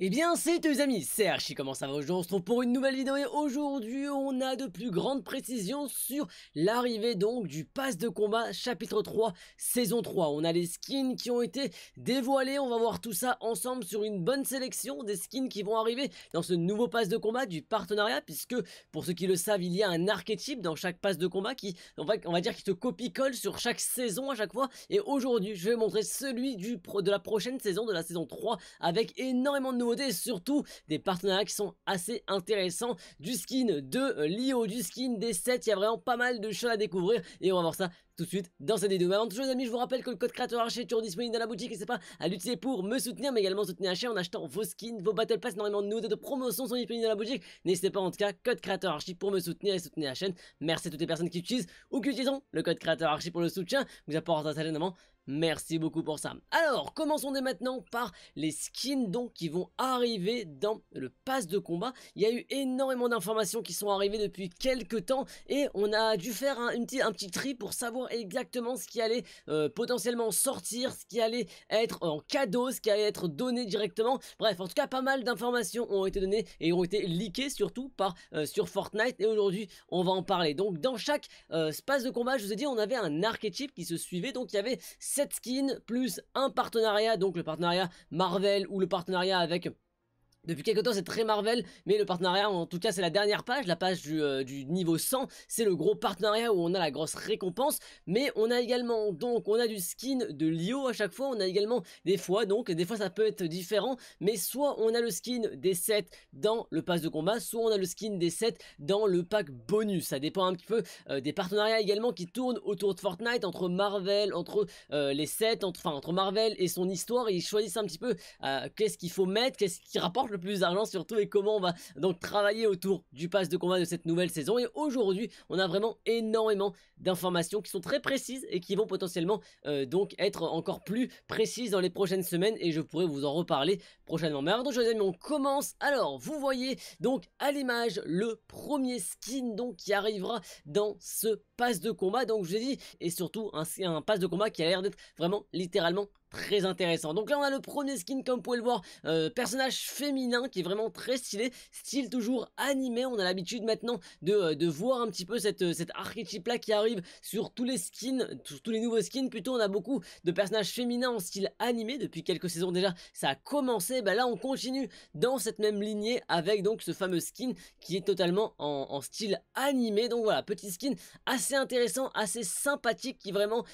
Et eh bien c'est les amis, c'est comment ça va aujourd'hui On se retrouve pour une nouvelle vidéo et aujourd'hui on a de plus grandes précisions sur l'arrivée donc du pass de combat chapitre 3 saison 3. On a les skins qui ont été dévoilés, on va voir tout ça ensemble sur une bonne sélection des skins qui vont arriver dans ce nouveau pass de combat du partenariat puisque pour ceux qui le savent il y a un archétype dans chaque pass de combat qui on va, on va dire qui se copie-colle sur chaque saison à chaque fois et aujourd'hui je vais montrer celui du, de la prochaine saison de la saison 3 avec énormément de surtout des partenariats qui sont assez intéressants, du skin de euh, Lio, du skin des 7, il y a vraiment pas mal de choses à découvrir et on va voir ça tout de suite dans cette vidéo. Mais avant toujours les amis, je vous rappelle que le code créateur archi est toujours disponible dans la boutique, et c'est pas à l'utiliser pour me soutenir, mais également soutenir la chaîne en achetant vos skins, vos battle pass, normalement de nouveautés de promotion sont disponibles dans la boutique. N'hésitez pas en tout cas, code créateur archi pour me soutenir et soutenir la chaîne. Merci à toutes les personnes qui utilisent ou qui utilisent le code créateur archi pour le soutien. Vous apportez un certainement Merci beaucoup pour ça. Alors, commençons dès maintenant par les skins donc qui vont arriver dans le pass de combat. Il y a eu énormément d'informations qui sont arrivées depuis quelques temps et on a dû faire un, petit, un petit tri pour savoir exactement ce qui allait euh, potentiellement sortir, ce qui allait être en cadeau, ce qui allait être donné directement. Bref, en tout cas, pas mal d'informations ont été données et ont été leakées surtout par euh, sur Fortnite et aujourd'hui, on va en parler. Donc, dans chaque euh, de combat, je vous ai dit, on avait un archétype qui se suivait, donc il y avait 7 skins plus un partenariat, donc le partenariat Marvel ou le partenariat avec depuis quelques temps, c'est très Marvel, mais le partenariat, en tout cas, c'est la dernière page, la page du, euh, niveau 100. C'est le gros partenariat où on a la grosse récompense, mais on a également, donc, on a du skin de Lio à chaque fois. On a également des fois, donc, des fois ça peut être différent, mais soit on a le skin des 7 dans le pass de combat, soit on a le skin des 7 dans le pack bonus. Ça dépend un petit peu euh, des partenariats également qui tournent autour de Fortnite, entre Marvel, entre euh, les 7, enfin, entre Marvel et son histoire. Ils choisissent un petit peu qu'est-ce qu'il faut mettre, qu'est-ce qui rapporte plus d'argent surtout et comment on va donc travailler autour du pass de combat de cette nouvelle saison. Et aujourd'hui, on a vraiment énormément d'informations qui sont très précises et qui vont potentiellement euh, donc être encore plus précises dans les prochaines semaines et je pourrai vous en reparler prochainement. Mais avant donc, amis, on commence. Alors, vous voyez donc à l'image le premier skin donc qui arrivera dans ce pass de combat. Donc, je vous dit, et surtout un, un pass de combat qui a l'air d'être vraiment littéralement très intéressant. Donc là on a le premier skin comme vous pouvez le voir, euh, personnage féminin qui est vraiment très stylé, style toujours animé, on a l'habitude maintenant de, euh, voir un petit peu cette, euh, cette archétype là qui arrive sur tous les skins, sur tous les nouveaux skins plutôt, on a beaucoup de personnages féminins en style animé, depuis quelques saisons déjà ça a commencé, ben là on continue dans cette même lignée avec donc ce fameux skin qui est totalement en, style animé, donc voilà, petit skin assez intéressant, assez sympathique qui vraiment,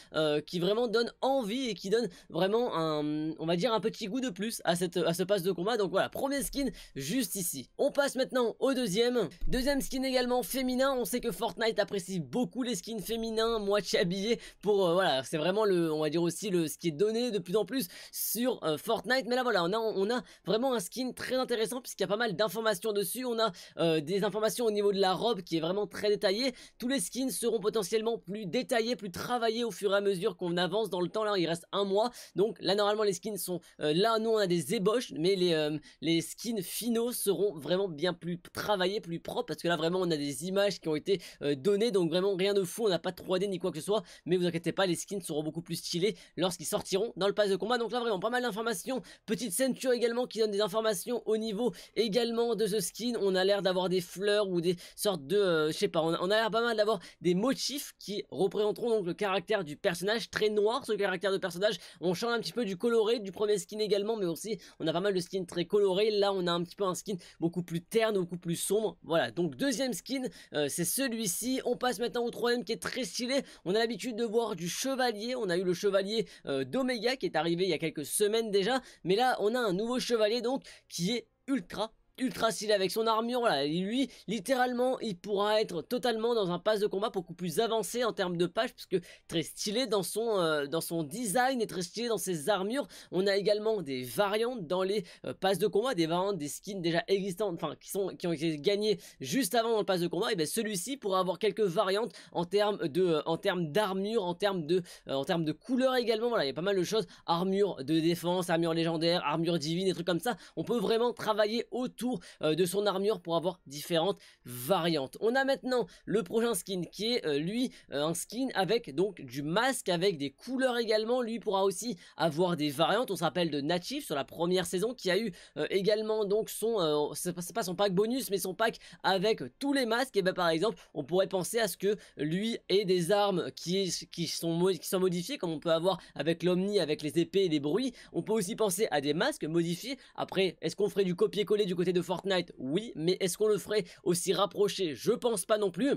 qui vraiment donne envie et qui donne vraiment un, on va dire un petit goût de plus à cette, à ce pass de combat. Donc voilà, premier skin juste ici. On passe maintenant au deuxième. Deuxième skin également féminin. On sait que Fortnite apprécie beaucoup les skins féminins, moitié habillé pour, euh, voilà, c'est vraiment le, on va dire aussi le, ce qui est donné de plus en plus sur euh, Fortnite. Mais là voilà, on a, on a vraiment un skin très intéressant puisqu'il y a pas mal d'informations dessus. On a euh, des informations au niveau de la robe qui est vraiment très détaillée. Tous les skins seront potentiellement plus détaillés, plus travaillés au fur et à mesure qu'on avance dans le temps. Là, il reste un mois. Donc, donc là normalement les skins sont euh, là nous on a des ébauches mais les, euh, les skins finaux seront vraiment bien plus travaillés, plus propres parce que là vraiment on a des images qui ont été euh, données donc vraiment rien de fou, on n'a pas de 3D ni quoi que ce soit mais vous inquiétez pas les skins seront beaucoup plus stylés lorsqu'ils sortiront dans le pass de combat donc là vraiment pas mal d'informations, petite ceinture également qui donne des informations au niveau également de ce skin, on a l'air d'avoir des fleurs ou des sortes de, je sais pas, on a, l'air pas mal d'avoir des motifs qui représenteront donc le caractère du personnage, très noir ce caractère de personnage, on un petit peu du coloré du premier skin également, mais aussi on a pas mal de skins très colorés. Là, on a un petit peu un skin beaucoup plus terne, beaucoup plus sombre. Voilà, donc deuxième skin, euh, c'est celui-ci. On passe maintenant au troisième qui est très stylé. On a l'habitude de voir du chevalier. On a eu le chevalier euh, d'Omega qui est arrivé il y a quelques semaines déjà. Mais là, on a un nouveau chevalier donc qui est ultra ultra stylé avec son armure. et lui, littéralement, il pourra être totalement dans un pass de combat beaucoup plus avancé en termes de page, puisque très stylé dans son, euh, dans son design et très stylé dans ses armures. On a également des variantes dans les euh, passes de combat, des variantes des skins déjà existantes, enfin qui sont qui ont été gagnées juste avant dans le pass de combat. Et bien celui-ci pourra avoir quelques variantes en termes de, euh, en termes d'armure, en termes de, en termes de couleurs également. Voilà, il y a pas mal de choses, armure de défense, armure légendaire, armure divine, et trucs comme ça. On peut vraiment travailler autour euh, de son armure pour avoir différentes variantes. On a maintenant le prochain skin qui est euh, lui euh, un skin avec donc du masque avec des couleurs également. Lui pourra aussi avoir des variantes. On se rappelle de Natif sur la première saison qui a eu également donc son c'est pas son pack bonus mais son pack avec tous les masques. Et ben par exemple on pourrait penser à ce que lui ait des armes qui qui sont qui sont modifiées comme on peut avoir avec l'Omni, avec les épées et les bruits. On peut aussi penser à des masques modifiés. Après est-ce qu'on ferait du copier-coller du côté de Fortnite Oui, mais est-ce qu'on le ferait aussi rapproché Je pense pas non plus.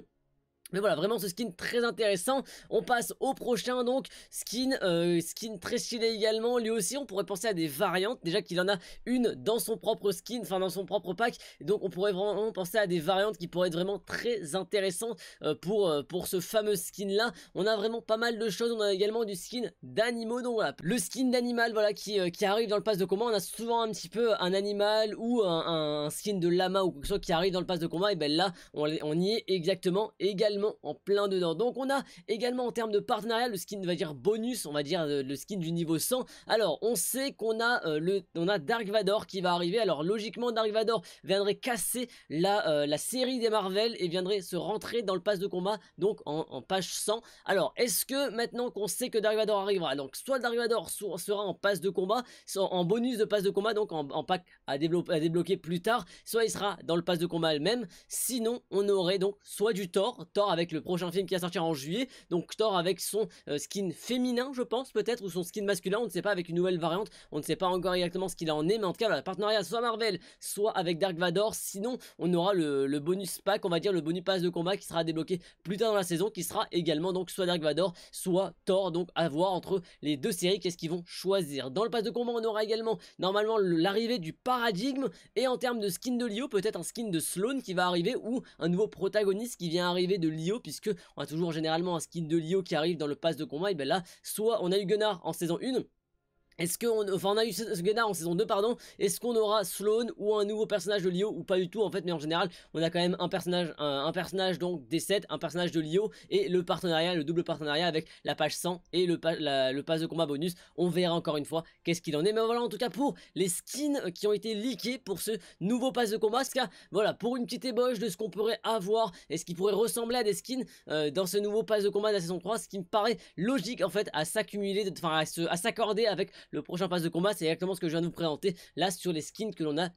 Mais voilà, vraiment ce skin très intéressant. On passe au prochain donc, skin euh, skin très stylé également. Lui aussi, on pourrait penser à des variantes. Déjà qu'il en a une dans son propre skin, enfin dans son propre pack. donc on pourrait vraiment penser à des variantes qui pourraient être vraiment très intéressantes euh, pour, euh, pour ce fameux skin là. On a vraiment pas mal de choses. On a également du skin d'animaux. Donc voilà, le skin d'animal voilà qui, qui arrive dans le pass de combat. On a souvent un petit peu un animal ou un, skin de lama ou quelque chose qui arrive dans le pass de combat. Et ben là, on y est exactement également en plein dedans. Donc on a également en termes de partenariat le skin, on va dire bonus, on va dire euh, le skin du niveau 100. Alors on sait qu'on a euh, le, on a Dark Vador qui va arriver. Alors logiquement Dark Vador viendrait casser la, euh, la série des Marvel et viendrait se rentrer dans le pass de combat, donc en, page 100. Alors est-ce que maintenant qu'on sait que Dark Vador arrivera, donc soit Dark Vador sera en passe de combat, en bonus de passe de combat, donc en, pack à, à débloquer plus tard, soit il sera dans le pass de combat elle-même. Sinon on aurait donc soit du tort Thor avec le prochain film qui va sortir en juillet. Donc Thor avec son euh, skin féminin, je pense, peut-être, ou son skin masculin, on ne sait pas, avec une nouvelle variante. On ne sait pas encore exactement ce qu'il en est, mais en tout cas, la partenariat soit Marvel, soit avec Dark Vador. Sinon, on aura le, bonus pack, on va dire le bonus passe de combat qui sera débloqué plus tard dans la saison, qui sera également donc soit Dark Vador, soit Thor. Donc à voir entre les deux séries, qu'est-ce qu'ils vont choisir. Dans le passe de combat, on aura également normalement l'arrivée du paradigme et en termes de skin de Lio, peut-être un skin de Sloan qui va arriver ou un nouveau protagoniste qui vient arriver de Lio, puisque on a toujours généralement un skin de Lio qui arrive dans le pass de combat, et bien là, soit on a eu Gunnar en saison 1, est-ce qu'on enfin on a eu ce genre en saison 2 pardon, est-ce qu'on aura Sloane ou un nouveau personnage de Lio ou pas du tout en fait mais en général on a quand même un personnage un, personnage donc des 7, un personnage de Lio et le partenariat, le double partenariat avec la page 100 et le, le pass de combat bonus, on verra encore une fois qu'est-ce qu'il en est mais voilà en tout cas pour les skins qui ont été leakés pour ce nouveau pass de combat, cas, voilà pour une petite ébauche de ce qu'on pourrait avoir et ce qui pourrait ressembler à des skins euh, dans ce nouveau pass de combat de la saison 3 ce qui me paraît logique en fait à s'accumuler, enfin à s'accorder avec le prochain phase de combat, c'est exactement ce que je viens de vous présenter là sur les skins que l'on a,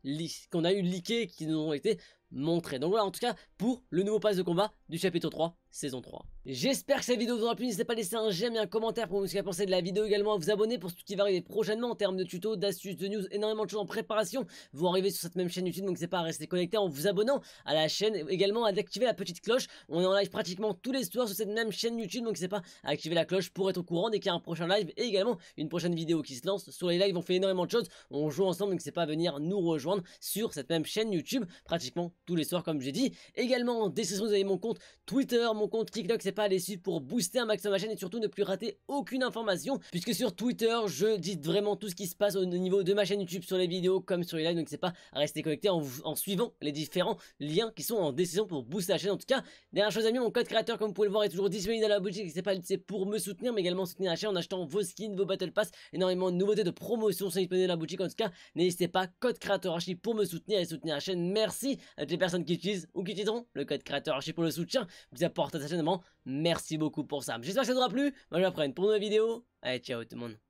qu'on a eu leakés, qui nous ont été montrer. Donc voilà, en tout cas, pour le nouveau pass de combat du chapitre 3, saison 3. J'espère que cette vidéo vous aura plu, n'hésitez pas à laisser un j'aime et un commentaire pour dire ce que vous pensez de la vidéo également, à vous abonner pour ce qui va arriver prochainement en termes de tutos, d'astuces, de news, énormément de choses en préparation. Vous arrivez sur cette même chaîne YouTube, donc c'est pas à rester connecté en vous abonnant à la chaîne, également à activer la petite cloche. On est en live pratiquement tous les soirs sur cette même chaîne YouTube, donc c'est pas à activer la cloche pour être au courant dès qu'il y a un prochain live et également une prochaine vidéo qui se lance. Sur les lives, on fait énormément de choses, on joue ensemble, donc c'est pas à venir nous rejoindre sur cette même chaîne YouTube pratiquement tous les soirs comme j'ai dit. Également en description vous avez mon compte Twitter, mon compte TikTok, c'est pas à suivre pour booster un maximum ma chaîne et surtout ne plus rater aucune information puisque sur Twitter je dis vraiment tout ce qui se passe au niveau de ma chaîne YouTube sur les vidéos comme sur les lives donc c'est pas à rester connecté en, suivant les différents liens qui sont en décision pour booster la chaîne en tout cas. Dernière chose amis, mon code créateur comme vous pouvez le voir est toujours disponible dans la boutique, c'est pas c'est pour me soutenir mais également soutenir la chaîne en achetant vos skins, vos battle pass, énormément de nouveautés de promotion sont disponibles dans la boutique en tout cas n'hésitez pas code créateur archi pour me soutenir et soutenir la chaîne. Merci à personnes qui utilisent ou qui utiliseront le code créateur archi pour le soutien vous apporte à Merci beaucoup pour ça. J'espère que ça vous aura plu. Moi, je vous pour une nouvelle vidéo. Allez, ciao tout le monde.